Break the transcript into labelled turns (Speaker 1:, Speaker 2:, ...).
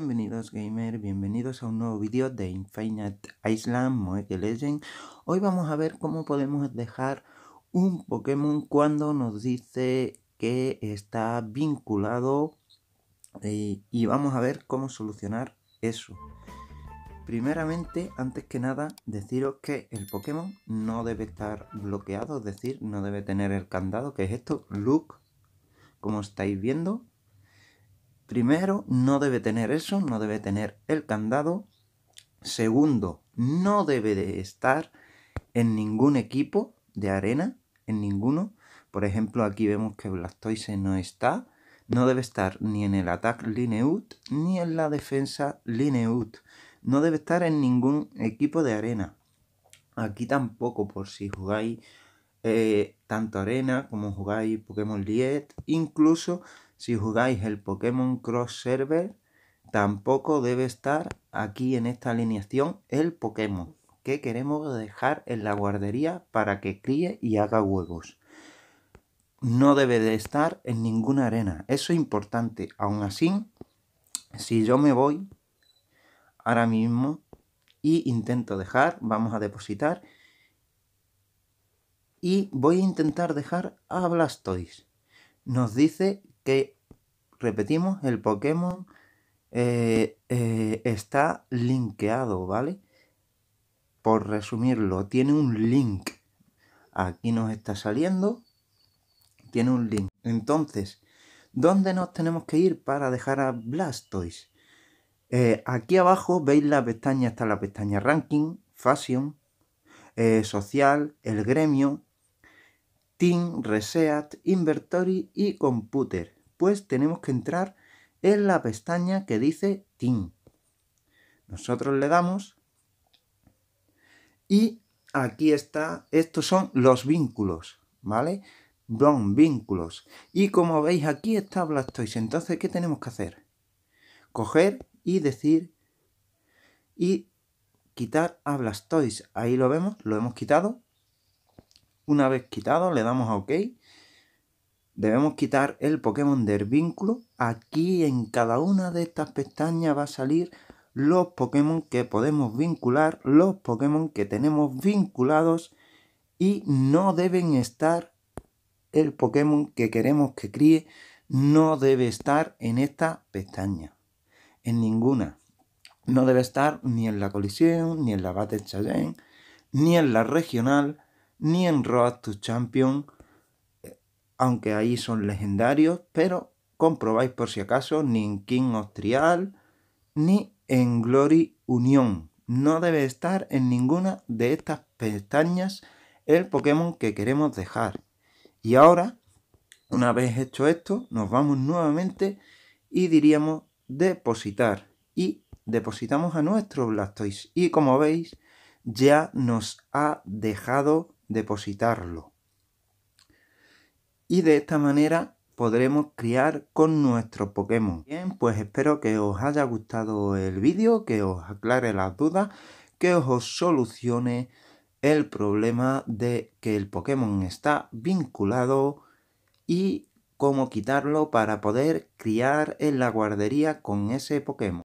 Speaker 1: Bienvenidos gamer, bienvenidos a un nuevo vídeo de Infinite Island Moeke Legend. Hoy vamos a ver cómo podemos dejar un Pokémon cuando nos dice que está vinculado eh, y vamos a ver cómo solucionar eso. Primeramente, antes que nada, deciros que el Pokémon no debe estar bloqueado, es decir, no debe tener el candado, que es esto, look, como estáis viendo, Primero, no debe tener eso, no debe tener el candado. Segundo, no debe de estar en ningún equipo de arena, en ninguno. Por ejemplo, aquí vemos que Blastoise no está. No debe estar ni en el ataque Lineut ni en la defensa Lineut. No debe estar en ningún equipo de arena. Aquí tampoco, por si jugáis eh, tanto arena como jugáis Pokémon 10 incluso si jugáis el Pokémon Cross Server, tampoco debe estar aquí en esta alineación el Pokémon que queremos dejar en la guardería para que críe y haga huevos. No debe de estar en ninguna arena, eso es importante. Aún así, si yo me voy ahora mismo y intento dejar, vamos a depositar y voy a intentar dejar a Blastoise. Nos dice que, repetimos, el Pokémon eh, eh, está linkeado, ¿vale? Por resumirlo, tiene un link. Aquí nos está saliendo. Tiene un link. Entonces, ¿dónde nos tenemos que ir para dejar a Blastoise? Eh, aquí abajo veis la pestaña, está la pestaña Ranking, Fashion, Social, el gremio, Team, Reset, Inventory y Computer. Pues tenemos que entrar en la pestaña que dice Team. Nosotros le damos y aquí está, estos son los vínculos, ¿vale? Don, vínculos. Y como veis aquí está Blastoise. Entonces, ¿qué tenemos que hacer? Coger y decir y quitar a Blastoise. Ahí lo vemos, lo hemos quitado. Una vez quitado, le damos a OK. Debemos quitar el Pokémon del vínculo. Aquí en cada una de estas pestañas va a salir los Pokémon que podemos vincular, los Pokémon que tenemos vinculados y no deben estar el Pokémon que queremos que críe no debe estar en esta pestaña, en ninguna. No debe estar ni en la colisión, ni en la Battle Challenge, ni en la regional, ni en Road to Champion, eh, aunque ahí son legendarios, pero comprobáis por si acaso, ni en King of ni en Glory Unión. No debe estar en ninguna de estas pestañas el Pokémon que queremos dejar. Y ahora, una vez hecho esto, nos vamos nuevamente y diríamos depositar. Y depositamos a nuestro Blastoise. Y como veis, ya nos ha dejado depositarlo. Y de esta manera podremos criar con nuestro Pokémon. Bien, pues espero que os haya gustado el vídeo, que os aclare las dudas, que os solucione el problema de que el Pokémon está vinculado y cómo quitarlo para poder criar en la guardería con ese Pokémon.